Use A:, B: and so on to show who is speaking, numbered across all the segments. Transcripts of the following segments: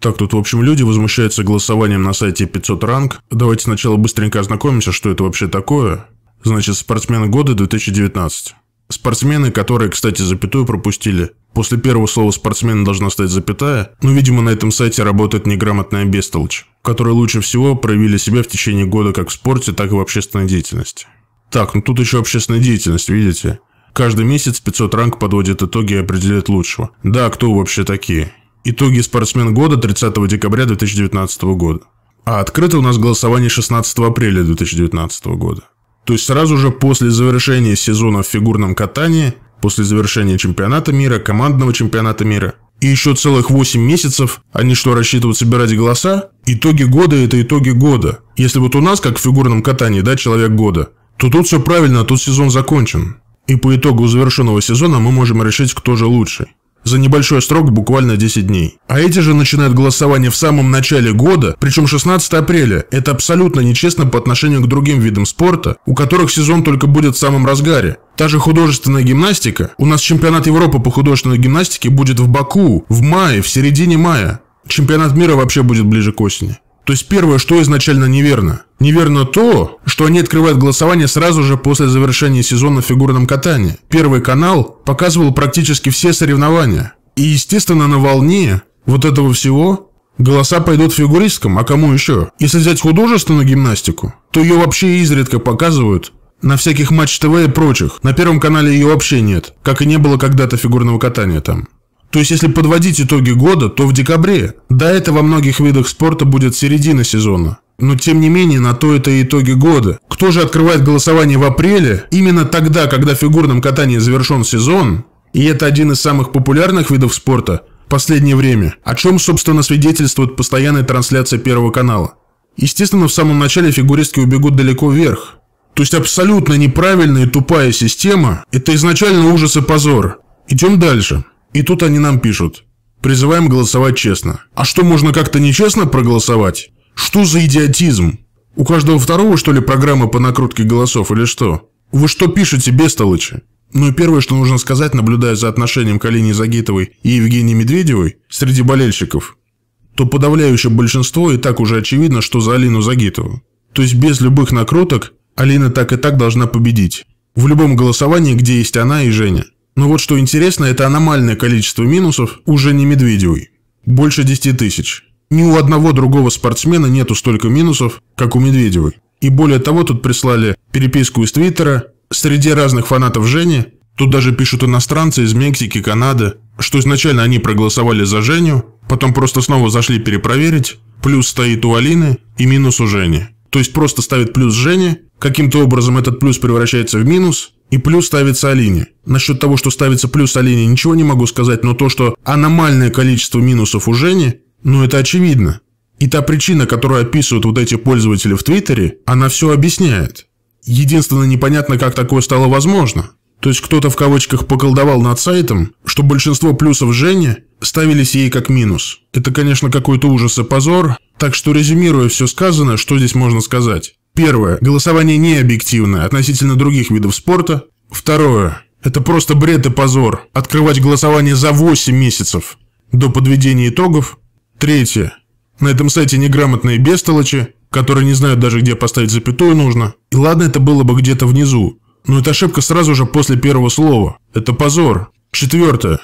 A: Так, тут, в общем, люди возмущаются голосованием на сайте 500 ранг. Давайте сначала быстренько ознакомимся, что это вообще такое. Значит, спортсмен года 2019. Спортсмены, которые, кстати, запятую пропустили. После первого слова «спортсмен» должна стать запятая, но, ну, видимо, на этом сайте работает неграмотная бестолочь, которые лучше всего проявили себя в течение года как в спорте, так и в общественной деятельности. Так, ну тут еще общественная деятельность, видите? Каждый месяц 500 ранг подводит итоги и определяет лучшего. Да, кто вообще такие? Итоги «Спортсмен года» 30 декабря 2019 года. А открыто у нас голосование 16 апреля 2019 года. То есть сразу же после завершения сезона в фигурном катании, после завершения чемпионата мира, командного чемпионата мира, и еще целых 8 месяцев, они что, рассчитывают собирать голоса? Итоги года – это итоги года. Если вот у нас, как в фигурном катании, да, человек года, то тут все правильно, тут сезон закончен. И по итогу завершенного сезона мы можем решить, кто же лучший за небольшой срок буквально 10 дней. А эти же начинают голосование в самом начале года, причем 16 апреля. Это абсолютно нечестно по отношению к другим видам спорта, у которых сезон только будет в самом разгаре. Та же художественная гимнастика. У нас чемпионат Европы по художественной гимнастике будет в Баку, в мае, в середине мая. Чемпионат мира вообще будет ближе к осени. То есть первое, что изначально неверно. Неверно то, что они открывают голосование сразу же после завершения сезона в фигурном катании. Первый канал показывал практически все соревнования. И, естественно, на волне вот этого всего голоса пойдут фигуристкам, а кому еще? Если взять художественную гимнастику, то ее вообще изредка показывают, на всяких Матч ТВ и прочих. На Первом канале ее вообще нет. Как и не было когда-то фигурного катания там. То есть, если подводить итоги года, то в декабре. До этого во многих видах спорта будет середина сезона. Но тем не менее, на то это и итоги года. Кто же открывает голосование в апреле, именно тогда, когда в фигурном катании завершен сезон, и это один из самых популярных видов спорта в последнее время, о чем, собственно, свидетельствует постоянная трансляция Первого канала. Естественно, в самом начале фигуристки убегут далеко вверх. То есть абсолютно неправильная и тупая система – это изначально ужас и позор. Идем дальше. И тут они нам пишут. Призываем голосовать честно. А что, можно как-то нечестно проголосовать? Что за идиотизм? У каждого второго, что ли, программа по накрутке голосов или что? Вы что пишете, бестолочи? Ну и первое, что нужно сказать, наблюдая за отношением к Загитовой и Евгении Медведевой среди болельщиков, то подавляющее большинство и так уже очевидно, что за Алину Загитову. То есть без любых накруток Алина так и так должна победить. В любом голосовании, где есть она и Женя. Но вот что интересно, это аномальное количество минусов уже не Медведевой. Больше 10 тысяч. Ни у одного другого спортсмена нету столько минусов, как у Медведевой. И более того, тут прислали переписку из Твиттера. Среди разных фанатов Жени, тут даже пишут иностранцы из Мексики, Канады, что изначально они проголосовали за Женю, потом просто снова зашли перепроверить, плюс стоит у Алины и минус у Жени. То есть просто ставит плюс Жене, каким-то образом этот плюс превращается в минус, и плюс ставится Алине. Насчет того, что ставится плюс Алине, ничего не могу сказать, но то, что аномальное количество минусов у Жени, ну это очевидно. И та причина, которую описывают вот эти пользователи в Твиттере, она все объясняет. Единственное, непонятно, как такое стало возможно. То есть кто-то в кавычках поколдовал над сайтом, что большинство плюсов Жени ставились ей как минус. Это, конечно, какой-то ужас и позор. Так что, резюмируя все сказанное, что здесь можно сказать? Первое. Голосование не объективно относительно других видов спорта. Второе. Это просто бред и позор. Открывать голосование за 8 месяцев до подведения итогов. Третье. На этом сайте неграмотные бестолочи, которые не знают даже, где поставить запятую нужно. И ладно, это было бы где-то внизу. Но это ошибка сразу же после первого слова. Это позор. Четвертое.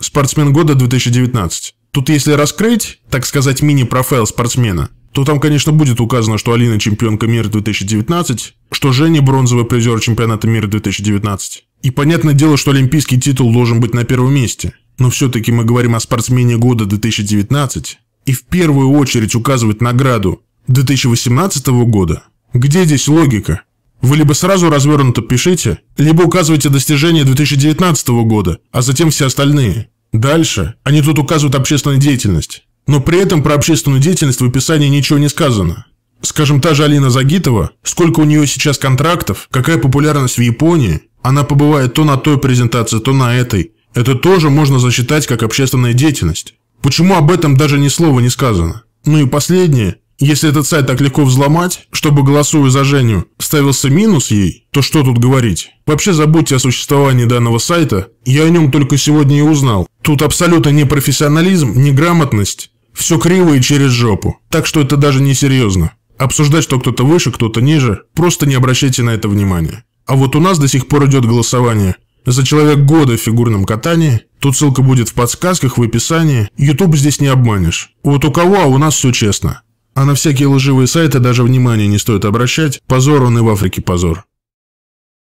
A: Спортсмен года 2019. Тут если раскрыть, так сказать, мини-профайл спортсмена – то там, конечно, будет указано, что Алина чемпионка мира 2019, что Женя бронзовый призер чемпионата мира 2019. И понятное дело, что олимпийский титул должен быть на первом месте. Но все-таки мы говорим о спортсмене года 2019 и в первую очередь указывать награду 2018 года. Где здесь логика? Вы либо сразу развернуто пишите, либо указывайте достижения 2019 года, а затем все остальные. Дальше они тут указывают общественную деятельность. Но при этом про общественную деятельность в описании ничего не сказано. Скажем, та же Алина Загитова, сколько у нее сейчас контрактов, какая популярность в Японии, она побывает то на той презентации, то на этой. Это тоже можно засчитать как общественная деятельность. Почему об этом даже ни слова не сказано? Ну и последнее. Если этот сайт так легко взломать, чтобы, голосуя за Женю, ставился минус ей, то что тут говорить? Вообще забудьте о существовании данного сайта, я о нем только сегодня и узнал. Тут абсолютно не профессионализм, не грамотность, все криво и через жопу. Так что это даже не серьезно. Обсуждать, что кто-то выше, кто-то ниже, просто не обращайте на это внимания. А вот у нас до сих пор идет голосование за человек года в фигурном катании. Тут ссылка будет в подсказках, в описании. YouTube здесь не обманешь. Вот у кого, а у нас все честно. А на всякие лживые сайты даже внимания не стоит обращать. Позор он и в Африке позор.